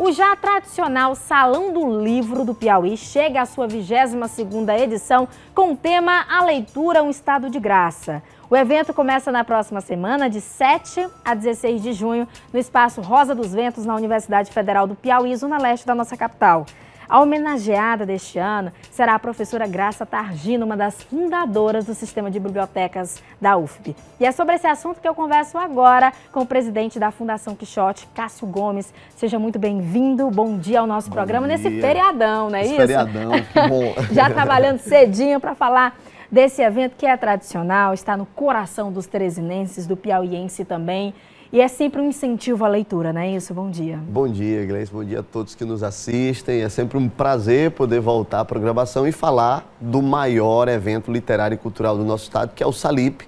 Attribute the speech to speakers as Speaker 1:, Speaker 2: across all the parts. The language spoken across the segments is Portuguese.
Speaker 1: O já tradicional Salão do Livro do Piauí chega à sua 22ª edição com o tema A Leitura, um Estado de Graça. O evento começa na próxima semana, de 7 a 16 de junho, no espaço Rosa dos Ventos, na Universidade Federal do Piauí, zona leste da nossa capital. A homenageada deste ano será a professora Graça Targino, uma das fundadoras do Sistema de Bibliotecas da UFB. E é sobre esse assunto que eu converso agora com o presidente da Fundação Quixote, Cássio Gomes. Seja muito bem-vindo, bom dia ao nosso bom programa dia. nesse feriadão, não é Esse isso? feriadão, que bom. Já trabalhando cedinho para falar desse evento que é tradicional, está no coração dos teresinenses, do piauiense também. E é sempre um incentivo à leitura, não é isso? Bom dia.
Speaker 2: Bom dia, Gleice. Bom dia a todos que nos assistem. É sempre um prazer poder voltar à programação e falar do maior evento literário e cultural do nosso estado, que é o Salip,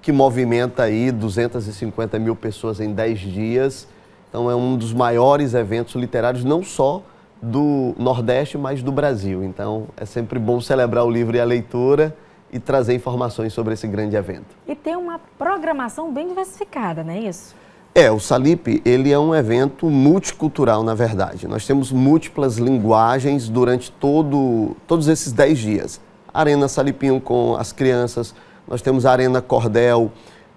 Speaker 2: que movimenta aí 250 mil pessoas em 10 dias. Então é um dos maiores eventos literários, não só do Nordeste, mas do Brasil. Então é sempre bom celebrar o livro e a leitura e trazer informações sobre esse grande evento.
Speaker 1: E tem uma programação bem diversificada, não é isso?
Speaker 2: É, o Salip, ele é um evento multicultural, na verdade. Nós temos múltiplas linguagens durante todo, todos esses 10 dias. Arena Salipinho com as crianças, nós temos a Arena Cordel,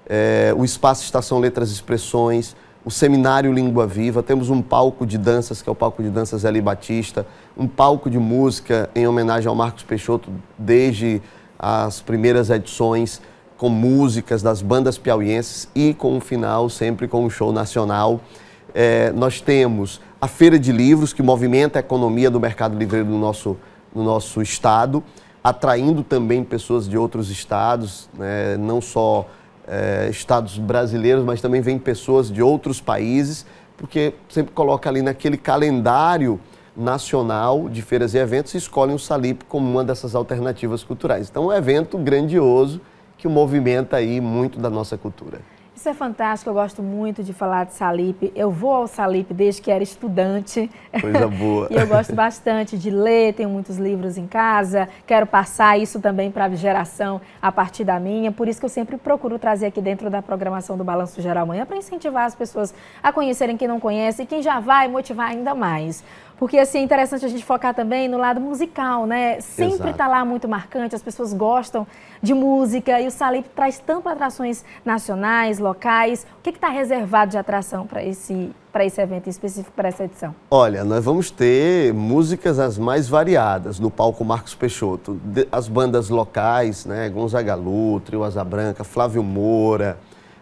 Speaker 2: é, o Espaço Estação Letras e Expressões, o Seminário Língua Viva, temos um palco de danças, que é o palco de danças Eli Batista, um palco de música em homenagem ao Marcos Peixoto desde as primeiras edições com músicas das bandas piauienses e com o final sempre com um show nacional. É, nós temos a Feira de Livros, que movimenta a economia do mercado livreiro no nosso, no nosso estado, atraindo também pessoas de outros estados, né, não só é, estados brasileiros, mas também vem pessoas de outros países, porque sempre coloca ali naquele calendário nacional de feiras e eventos escolhem o Salip como uma dessas alternativas culturais. Então, é um evento grandioso que movimenta aí muito da nossa cultura.
Speaker 1: Isso é fantástico, eu gosto muito de falar de Salip. Eu vou ao Salip desde que era estudante. Coisa boa. e eu gosto bastante de ler, tenho muitos livros em casa, quero passar isso também para a geração a partir da minha. Por isso que eu sempre procuro trazer aqui dentro da programação do Balanço Geral amanhã para incentivar as pessoas a conhecerem quem não conhece e quem já vai motivar ainda mais. Porque assim, é interessante a gente focar também no lado musical, né? Sempre Exato. tá lá muito marcante, as pessoas gostam de música e o Salip traz tanto atrações nacionais, locais. O que é está reservado de atração para esse para esse evento específico, para essa edição?
Speaker 2: Olha, nós vamos ter músicas as mais variadas no palco Marcos Peixoto. as bandas locais, né? Gonzaga Lu, Trio Asa Branca, Flávio Moura,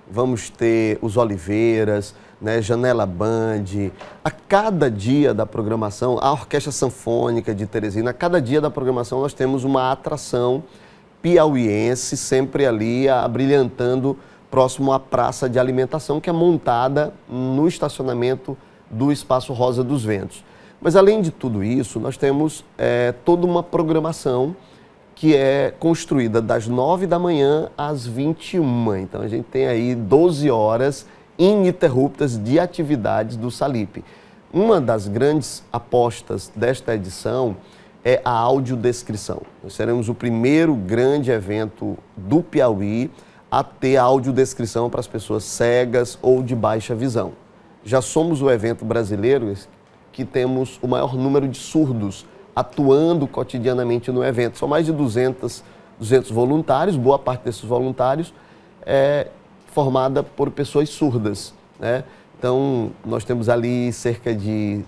Speaker 2: vamos ter os Oliveiras, né, Janela Band, a cada dia da programação, a Orquestra Sanfônica de Teresina, a cada dia da programação nós temos uma atração piauiense sempre ali abrilhantando próximo à praça de alimentação que é montada no estacionamento do Espaço Rosa dos Ventos. Mas além de tudo isso, nós temos é, toda uma programação que é construída das 9 da manhã às 21. Então a gente tem aí 12 horas ininterruptas de atividades do Salip. Uma das grandes apostas desta edição é a audiodescrição. Nós seremos o primeiro grande evento do Piauí a ter audiodescrição para as pessoas cegas ou de baixa visão. Já somos o evento brasileiro que temos o maior número de surdos atuando cotidianamente no evento. São mais de 200, 200 voluntários, boa parte desses voluntários é, formada por pessoas surdas. Né? Então, nós temos ali cerca de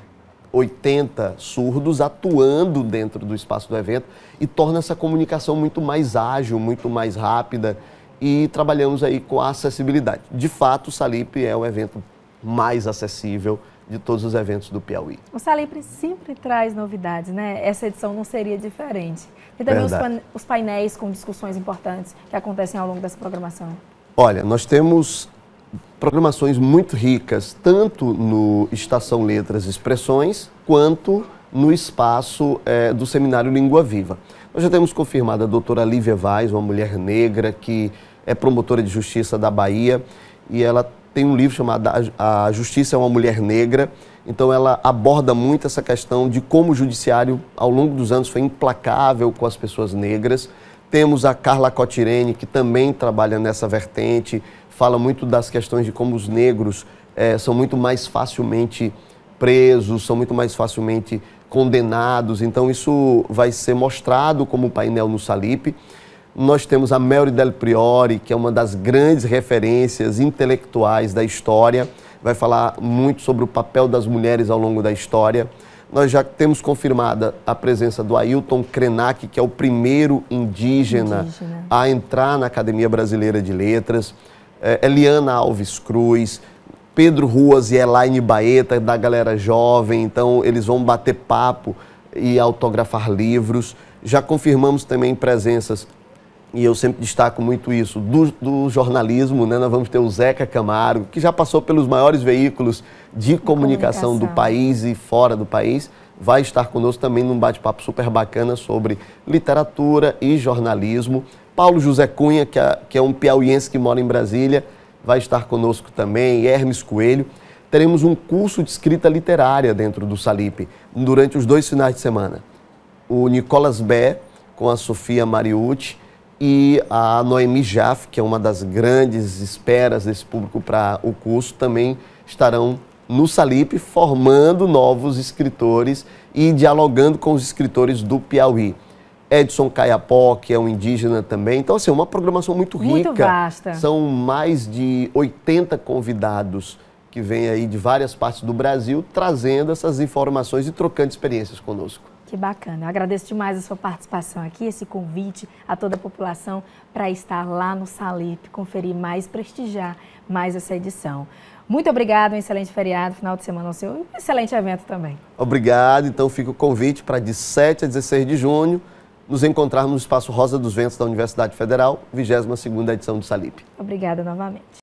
Speaker 2: 80 surdos atuando dentro do espaço do evento e torna essa comunicação muito mais ágil, muito mais rápida e trabalhamos aí com a acessibilidade. De fato, o Salipe é o evento mais acessível de todos os eventos do Piauí.
Speaker 1: O Salipe sempre traz novidades, né? Essa edição não seria diferente. E também os, os painéis com discussões importantes que acontecem ao longo dessa programação.
Speaker 2: Olha, nós temos programações muito ricas, tanto no Estação Letras Expressões, quanto no espaço é, do Seminário Língua Viva. Nós já temos confirmada a doutora Lívia Vaz, uma mulher negra que é promotora de justiça da Bahia, e ela tem um livro chamado A Justiça é uma Mulher Negra, então ela aborda muito essa questão de como o judiciário, ao longo dos anos, foi implacável com as pessoas negras. Temos a Carla Cotirene, que também trabalha nessa vertente, fala muito das questões de como os negros é, são muito mais facilmente presos, são muito mais facilmente condenados. Então, isso vai ser mostrado como painel no Salipe. Nós temos a Mary Del Priori, que é uma das grandes referências intelectuais da história, vai falar muito sobre o papel das mulheres ao longo da história nós já temos confirmada a presença do Ailton Krenak, que é o primeiro indígena, indígena. a entrar na Academia Brasileira de Letras, é, Eliana é Alves Cruz, Pedro Ruas e Elaine Baeta, da galera jovem, então eles vão bater papo e autografar livros. Já confirmamos também presenças e eu sempre destaco muito isso, do, do, jornalismo, né? Nós vamos ter o Zeca Camargo, que já passou pelos maiores veículos de comunicação, comunicação. do país e fora do país, vai estar conosco também num bate-papo super bacana sobre literatura e jornalismo. Paulo José Cunha, que é, que é um piauiense que mora em Brasília, vai estar conosco também, Hermes Coelho. Teremos um curso de escrita literária dentro do Salipe, durante os dois finais de semana. O Nicolas Bé, com a Sofia Mariucci, e a Noemi Jaff, que é uma das grandes esperas desse público para o curso, também estarão no Salipe formando novos escritores e dialogando com os escritores do Piauí. Edson Caiapó, que é um indígena também. Então, assim, é uma programação muito rica. Muito vasta. São mais de 80 convidados que vêm aí de várias partes do Brasil trazendo essas informações e trocando experiências conosco.
Speaker 1: Que bacana. Eu agradeço demais a sua participação aqui, esse convite a toda a população para estar lá no Salip, conferir mais, prestigiar mais essa edição. Muito obrigado, um excelente feriado, final de semana ao seu, um excelente evento também.
Speaker 2: Obrigado, então fica o convite para de 7 a 16 de junho nos encontrarmos no Espaço Rosa dos Ventos da Universidade Federal, 22ª edição do Salip.
Speaker 1: Obrigada novamente.